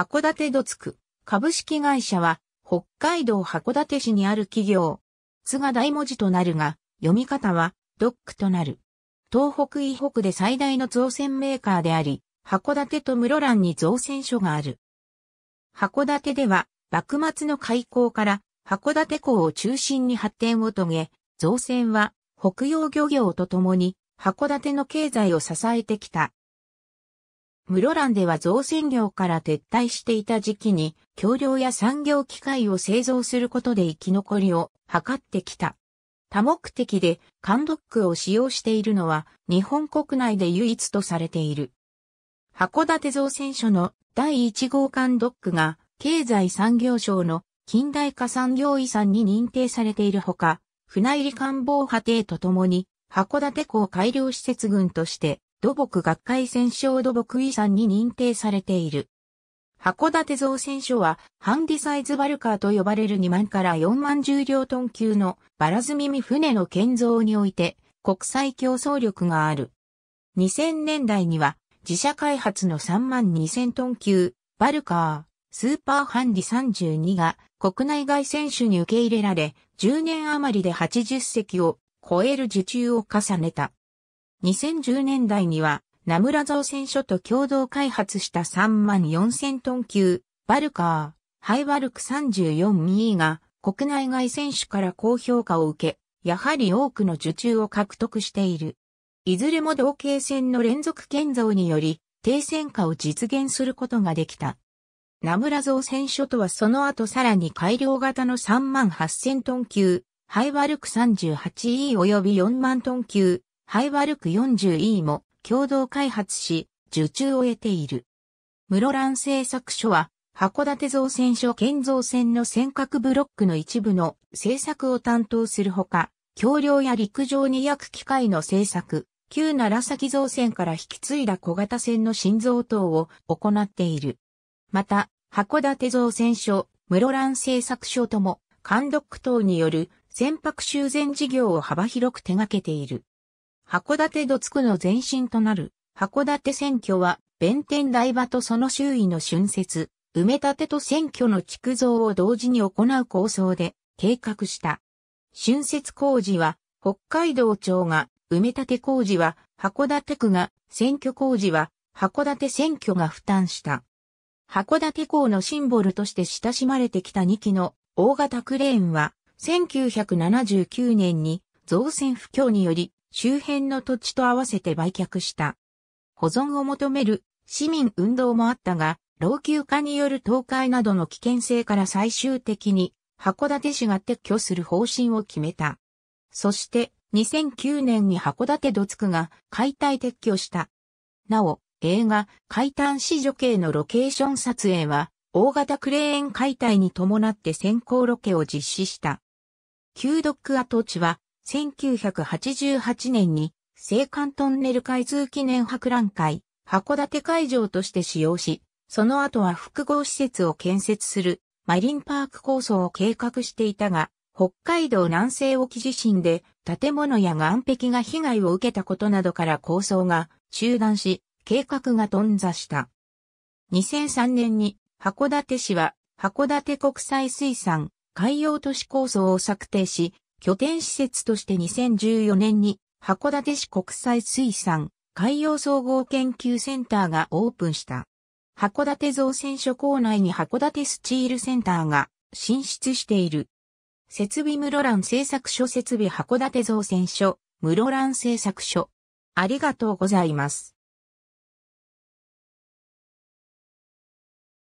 函館土津区株式会社は北海道函館市にある企業。津が大文字となるが、読み方はドックとなる。東北以北で最大の造船メーカーであり、函館と室蘭に造船所がある。函館では、幕末の開港から函館港を中心に発展を遂げ、造船は北洋漁業とともに函館の経済を支えてきた室蘭では造船業から撤退していた時期に、橋梁や産業機械を製造することで生き残りを図ってきた。多目的で缶ドックを使用しているのは日本国内で唯一とされている。函館造船所の第1号缶ドックが経済産業省の近代化産業遺産に認定されているほか、船入り官房派艇とともに函館港改良施設群として土木学会戦勝土木遺産に認定されている。函館造船所は、ハンディサイズバルカーと呼ばれる2万から4万重量トン級のバラ積み船の建造において、国際競争力がある。2000年代には、自社開発の3万2000トン級、バルカー、スーパーハンディ32が国内外選手に受け入れられ、10年余りで80隻を超える受注を重ねた。2010年代には、名村造船所と共同開発した3万4000トン級、バルカー、ハイバルク 34E が、国内外選手から高評価を受け、やはり多くの受注を獲得している。いずれも同型船の連続建造により、低線化を実現することができた。名村造船所とはその後さらに改良型の3万8000トン級、ハイバルク 38E 及び4万トン級、ハイワルク 40E も共同開発し、受注を得ている。室蘭製作所は、函館造船所建造船の尖閣ブロックの一部の製作を担当するほか、橋梁や陸上に役機械の製作、旧奈良崎造船から引き継いだ小型船の心臓等を行っている。また、函館造船所、室蘭製作所とも、監督等による船舶修繕事業を幅広く手掛けている。函館土津区の前身となる、函館選挙は、弁天台場とその周囲の春節、埋め立てと選挙の築造を同時に行う構想で、計画した。春節工事は、北海道庁が、埋め立て工事は、函館区が、選挙工事は、函館選挙が負担した。函館港のシンボルとして親しまれてきた2機の大型クレーンは、1979年に造船不況により周辺の土地と合わせて売却した。保存を求める市民運動もあったが、老朽化による倒壊などの危険性から最終的に函館市が撤去する方針を決めた。そして2009年に函館土地区が解体撤去した。なお、映画、解体市女系のロケーション撮影は、大型クレーン解体に伴って先行ロケを実施した。旧ドック跡地は1988年に、青函トンネル開通記念博覧会、函館会場として使用し、その後は複合施設を建設するマリンパーク構想を計画していたが、北海道南西沖地震で建物や岸壁が被害を受けたことなどから構想が中断し、計画が頓挫した。2003年に函館市は函館国際水産海洋都市構想を策定し、拠点施設として2014年に函館市国際水産海洋総合研究センターがオープンした。函館造船所構内に函館スチールセンターが進出している。設備室蘭製作所設備函館造船所、室蘭製作所。ありがとうございます。